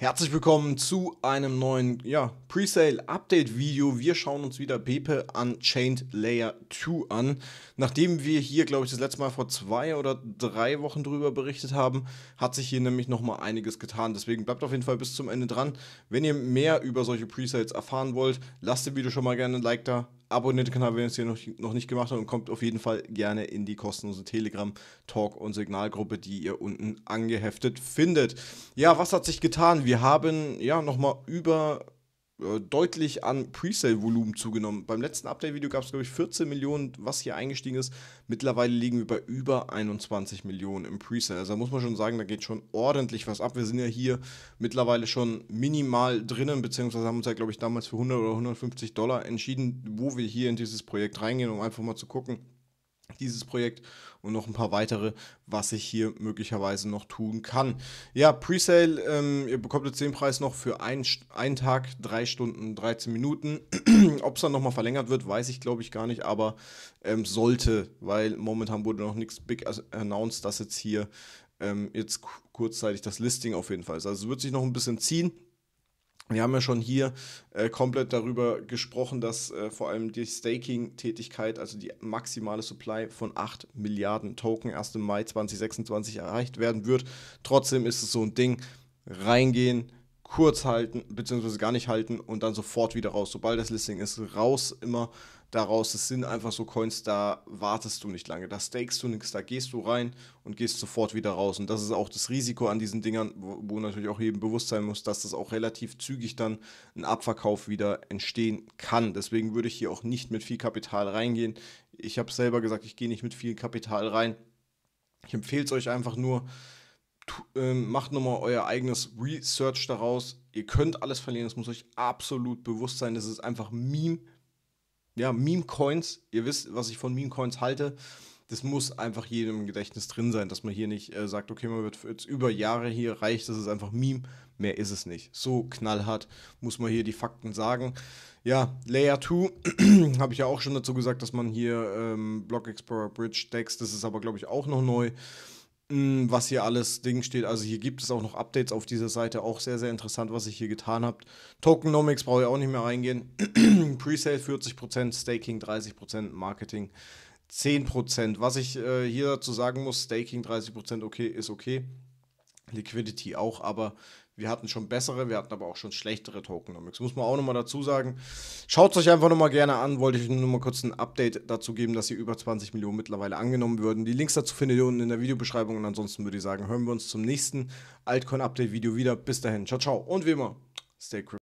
Herzlich willkommen zu einem neuen ja, Presale-Update-Video. Wir schauen uns wieder Pepe Unchained Layer 2 an. Nachdem wir hier, glaube ich, das letzte Mal vor zwei oder drei Wochen drüber berichtet haben, hat sich hier nämlich nochmal einiges getan. Deswegen bleibt auf jeden Fall bis zum Ende dran. Wenn ihr mehr über solche Presales erfahren wollt, lasst dem Video schon mal gerne ein Like da, abonniert den Kanal, wenn ihr es hier noch, noch nicht gemacht habt und kommt auf jeden Fall gerne in die kostenlose Telegram Talk und Signalgruppe, die ihr unten angeheftet findet. Ja, was hat sich getan? Wir haben ja nochmal über äh, deutlich an Presale-Volumen zugenommen. Beim letzten Update-Video gab es, glaube ich, 14 Millionen, was hier eingestiegen ist. Mittlerweile liegen wir bei über 21 Millionen im Presale. Also da muss man schon sagen, da geht schon ordentlich was ab. Wir sind ja hier mittlerweile schon minimal drinnen, beziehungsweise haben uns ja, glaube ich, damals für 100 oder 150 Dollar entschieden, wo wir hier in dieses Projekt reingehen, um einfach mal zu gucken, dieses Projekt und noch ein paar weitere, was ich hier möglicherweise noch tun kann. Ja, Presale, ähm, ihr bekommt jetzt den Preis noch für ein, einen Tag, drei Stunden, 13 Minuten. Ob es dann nochmal verlängert wird, weiß ich glaube ich gar nicht, aber ähm, sollte, weil momentan wurde noch nichts big announced, dass jetzt hier ähm, jetzt kurzzeitig das Listing auf jeden Fall ist. Also es wird sich noch ein bisschen ziehen. Wir haben ja schon hier äh, komplett darüber gesprochen, dass äh, vor allem die Staking-Tätigkeit, also die maximale Supply von 8 Milliarden Token erst im Mai 2026 erreicht werden wird. Trotzdem ist es so ein Ding, reingehen, kurz halten, beziehungsweise gar nicht halten und dann sofort wieder raus. Sobald das Listing ist, raus immer daraus. Es sind einfach so Coins, da wartest du nicht lange, da stakest du nichts, da gehst du rein und gehst sofort wieder raus. Und das ist auch das Risiko an diesen Dingern, wo natürlich auch jedem bewusst sein muss, dass das auch relativ zügig dann ein Abverkauf wieder entstehen kann. Deswegen würde ich hier auch nicht mit viel Kapital reingehen. Ich habe selber gesagt, ich gehe nicht mit viel Kapital rein. Ich empfehle es euch einfach nur, ähm, macht nochmal euer eigenes Research daraus. Ihr könnt alles verlieren, das muss euch absolut bewusst sein. Das ist einfach Meme ja, Meme-Coins, ihr wisst, was ich von Meme-Coins halte. Das muss einfach jedem im Gedächtnis drin sein, dass man hier nicht äh, sagt, okay, man wird jetzt über Jahre hier reich, das ist einfach Meme, mehr ist es nicht. So knallhart muss man hier die Fakten sagen. Ja, Layer 2 habe ich ja auch schon dazu gesagt, dass man hier ähm, Block Explorer Bridge Decks, das ist aber glaube ich auch noch neu was hier alles Ding steht. Also hier gibt es auch noch Updates auf dieser Seite, auch sehr, sehr interessant, was ich hier getan habe. Tokenomics brauche ich auch nicht mehr reingehen. Presale 40%, Staking 30%, Marketing 10%. Was ich äh, hier dazu sagen muss, Staking 30%, okay, ist okay. Liquidity auch, aber wir hatten schon bessere, wir hatten aber auch schon schlechtere Tokenomics. Muss man auch nochmal dazu sagen. Schaut es euch einfach nochmal gerne an. Wollte ich nur mal kurz ein Update dazu geben, dass hier über 20 Millionen mittlerweile angenommen würden. Die Links dazu findet ihr unten in der Videobeschreibung. Und ansonsten würde ich sagen, hören wir uns zum nächsten Altcoin-Update-Video wieder. Bis dahin. Ciao, ciao. Und wie immer, stay crypto.